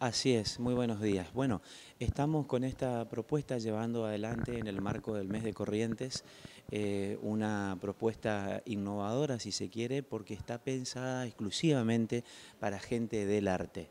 Así es, muy buenos días. Bueno, estamos con esta propuesta llevando adelante en el marco del mes de Corrientes eh, una propuesta innovadora, si se quiere, porque está pensada exclusivamente para gente del arte.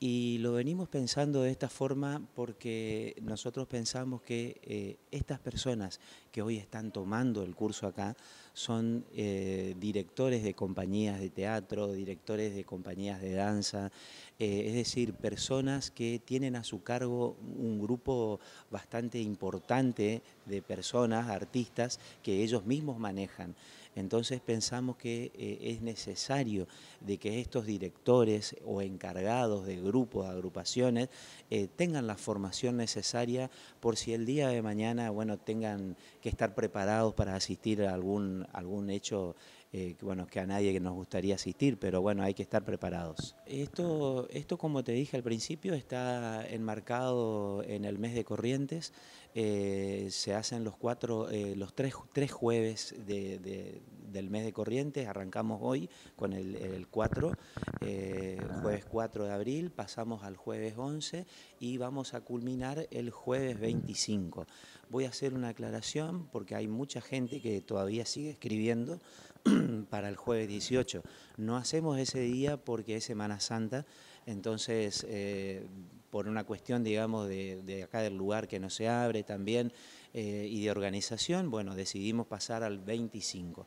Y lo venimos pensando de esta forma porque nosotros pensamos que eh, estas personas que hoy están tomando el curso acá son eh, directores de compañías de teatro, directores de compañías de danza, eh, es decir, personas que tienen a su cargo un grupo bastante importante de personas, artistas, que ellos mismos manejan. Entonces pensamos que eh, es necesario de que estos directores o encargados de grupos, de agrupaciones, eh, tengan la formación necesaria por si el día de mañana, bueno, tengan que estar preparados para asistir a algún, algún hecho eh, bueno, que a nadie nos gustaría asistir, pero bueno, hay que estar preparados. Esto, esto como te dije al principio, está enmarcado en el mes de Corrientes, se hacen los cuatro, los tres, jueves de del mes de Corrientes, arrancamos hoy con el, 4, eh, jueves 4 de abril, pasamos al jueves 11 y vamos a culminar el jueves 25. Voy a hacer una aclaración porque hay mucha gente que todavía sigue escribiendo para el jueves 18. No hacemos ese día porque es Semana Santa, entonces... Eh, por una cuestión, digamos, de, acá del lugar que no se abre también eh, y de organización, bueno, decidimos pasar al 25.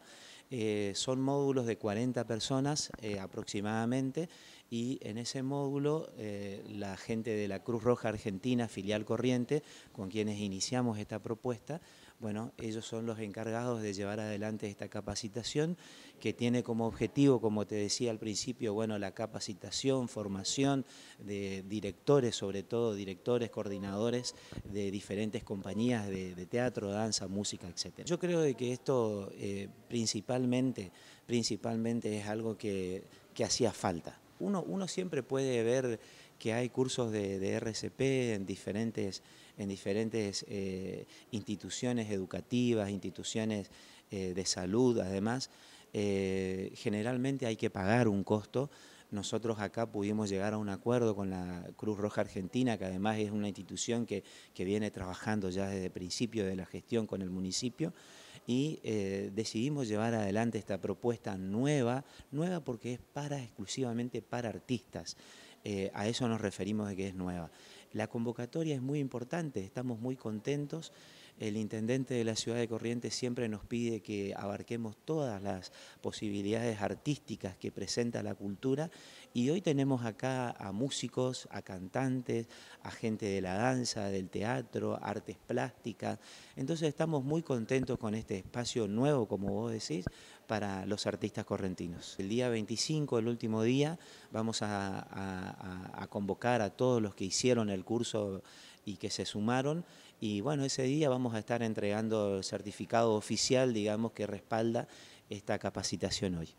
Eh, son módulos de 40 personas eh, aproximadamente y en ese módulo eh, la gente de la Cruz Roja Argentina, filial corriente, con quienes iniciamos esta propuesta, bueno, ellos son los encargados de llevar adelante esta capacitación que tiene como objetivo, como te decía al principio, bueno, la capacitación, formación de directores, sobre todo directores, coordinadores de diferentes compañías de, teatro, danza, música, etc. Yo creo de que esto eh, principalmente, es algo que hacía falta uno, siempre puede ver que hay cursos de, RCP en diferentes, eh, instituciones educativas, instituciones eh, de salud, además, eh, generalmente hay que pagar un costo. Nosotros acá pudimos llegar a un acuerdo con la Cruz Roja Argentina, que además es una institución que, que viene trabajando ya desde el principio de la gestión con el municipio y eh, decidimos llevar adelante esta propuesta nueva, nueva porque es para exclusivamente para artistas. Eh, a eso nos referimos de que es nueva. La convocatoria es muy importante, estamos muy contentos. El intendente de la ciudad de Corrientes siempre nos pide que abarquemos todas las posibilidades artísticas que presenta la cultura y hoy tenemos acá a músicos, a cantantes, a gente de la danza, del teatro, artes plásticas. Entonces estamos muy contentos con este espacio nuevo, como vos decís, para los artistas correntinos. El día 25, el último día, vamos a, a convocar a todos los que hicieron el curso y que se sumaron. Y bueno, ese día vamos a estar entregando el certificado oficial, digamos, que respalda esta capacitación hoy.